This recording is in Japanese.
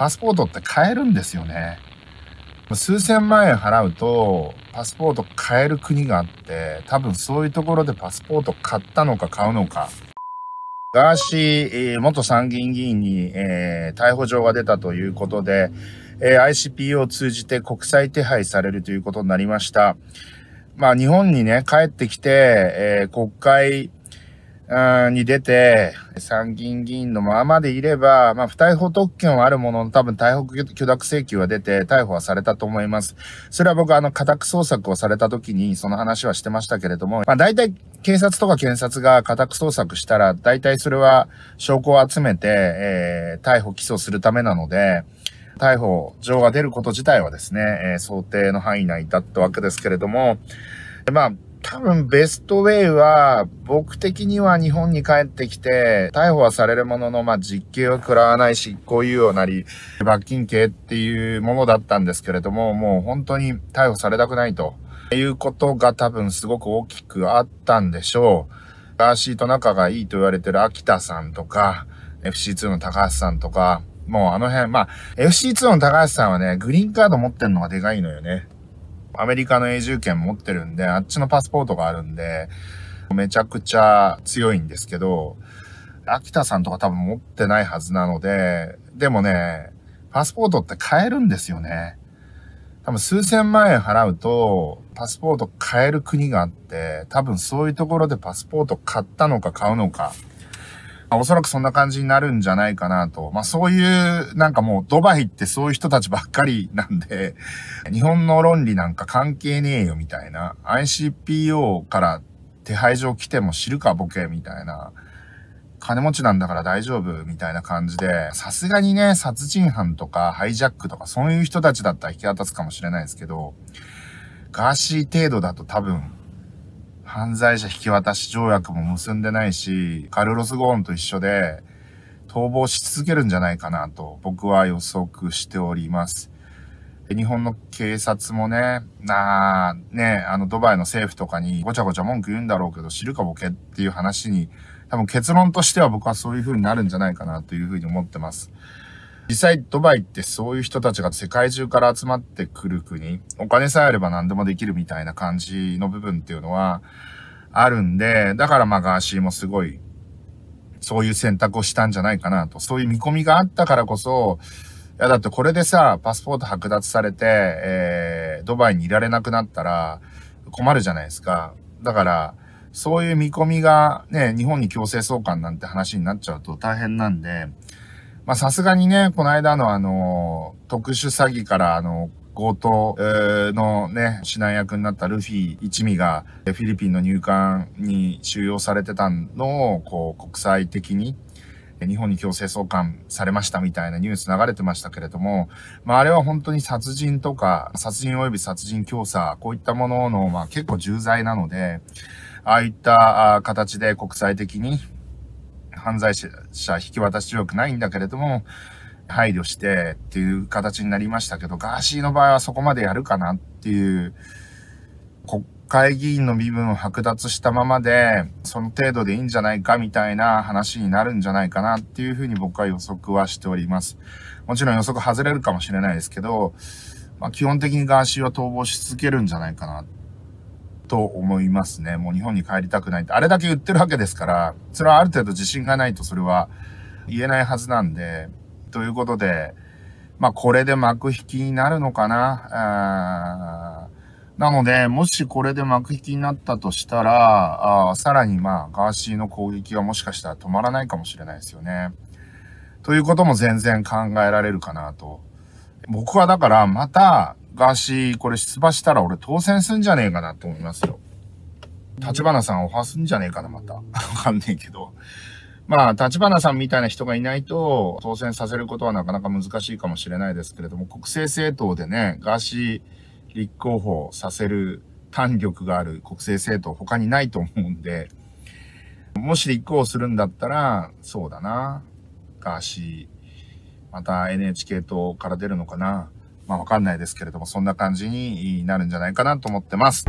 パスポートって買えるんですよね。数千万円払うと、パスポート買える国があって、多分そういうところでパスポート買ったのか買うのか。ガーシー元参議院議員に、えー、逮捕状が出たということで、えー、ICPO を通じて国際手配されるということになりました。まあ日本にね、帰ってきて、えー、国会に出て、参議院議員のままでいれば、まあ、不逮捕特権はあるものの、多分逮捕許諾請求は出て、逮捕はされたと思います。それは僕、あの、家宅捜索をされた時に、その話はしてましたけれども、まあ、大体、警察とか検察が家宅捜索したら、大体それは証拠を集めて、えー、逮捕起訴するためなので、逮捕状が出ること自体はですね、えー、想定の範囲内だったわけですけれども、まあ、多分ベストウェイは、僕的には日本に帰ってきて、逮捕はされるものの、まあ、実刑は食らわない執行猶予なり、罰金刑っていうものだったんですけれども、もう本当に逮捕されたくないということが多分すごく大きくあったんでしょう。ガーシーと仲がいいと言われてる秋田さんとか、FC2 の高橋さんとか、もうあの辺、まあ、FC2 の高橋さんはね、グリーンカード持ってんのがでかいのよね。アメリカの永住権持ってるんで、あっちのパスポートがあるんで、めちゃくちゃ強いんですけど、秋田さんとか多分持ってないはずなので、でもね、パスポートって買えるんですよね。多分数千万円払うと、パスポート買える国があって、多分そういうところでパスポート買ったのか買うのかまあ、おそらくそんな感じになるんじゃないかなと。まあそういう、なんかもうドバイってそういう人たちばっかりなんで、日本の論理なんか関係ねえよみたいな、ICPO から手配上来ても知るかボケみたいな、金持ちなんだから大丈夫みたいな感じで、さすがにね、殺人犯とかハイジャックとかそういう人たちだったら引き渡すかもしれないですけど、ガーシー程度だと多分犯罪者引き渡し条約も結んでないし、カルロス・ゴーンと一緒で、逃亡し続けるんじゃないかなと僕は予測しております。日本の警察もね、なあ、ね、あのドバイの政府とかにごちゃごちゃ文句言うんだろうけど知るかボケっていう話に、多分結論としては僕はそういう風になるんじゃないかなという風に思ってます。実際ドバイってそういう人たちが世界中から集まってくる国、お金さえあれば何でもできるみたいな感じの部分っていうのはあるんで、だからまあガーシーもすごい、そういう選択をしたんじゃないかなと。そういう見込みがあったからこそ、いやだってこれでさ、パスポート剥奪されて、えー、ドバイにいられなくなったら困るじゃないですか。だから、そういう見込みがね、日本に強制送還なんて話になっちゃうと大変なんで、まあさすがにね、この間のあの、特殊詐欺からあの、強盗のね、指南役になったルフィ一味が、フィリピンの入管に収容されてたのを、こう、国際的に、日本に強制送還されましたみたいなニュース流れてましたけれども、まああれは本当に殺人とか、殺人及び殺人教唆、こういったものの、まあ結構重罪なので、ああいった形で国際的に犯罪者引き渡し条約ないんだけれども、配慮してっていう形になりましたけど、ガーシーの場合はそこまでやるかなっていう、国会議員の身分を剥奪したままで、その程度でいいんじゃないかみたいな話になるんじゃないかなっていうふうに僕は予測はしております。もちろん予測外れるかもしれないですけど、まあ、基本的にガーシーは逃亡し続けるんじゃないかなと思いますね。もう日本に帰りたくないって、あれだけ言ってるわけですから、それはある程度自信がないとそれは言えないはずなんで、ということで、まあこれで幕引きになるのかな。なので、もしこれで幕引きになったとしたら、あさらにまあガーシーの攻撃はもしかしたら止まらないかもしれないですよね。ということも全然考えられるかなと。僕はだからまた昔、これ出馬したら俺当選すんじゃねえかなと思いますよ。立花さんオファーすんじゃねえかな、また。わかんねえけど。まあ、立花さんみたいな人がいないと、当選させることはなかなか難しいかもしれないですけれども、国政政党でね、ガーシー立候補させる単力がある国政政党他にないと思うんで、もし立候補するんだったら、そうだな。ガーシー、また NHK 党から出るのかな。まあわかんないですけれども、そんな感じになるんじゃないかなと思ってます。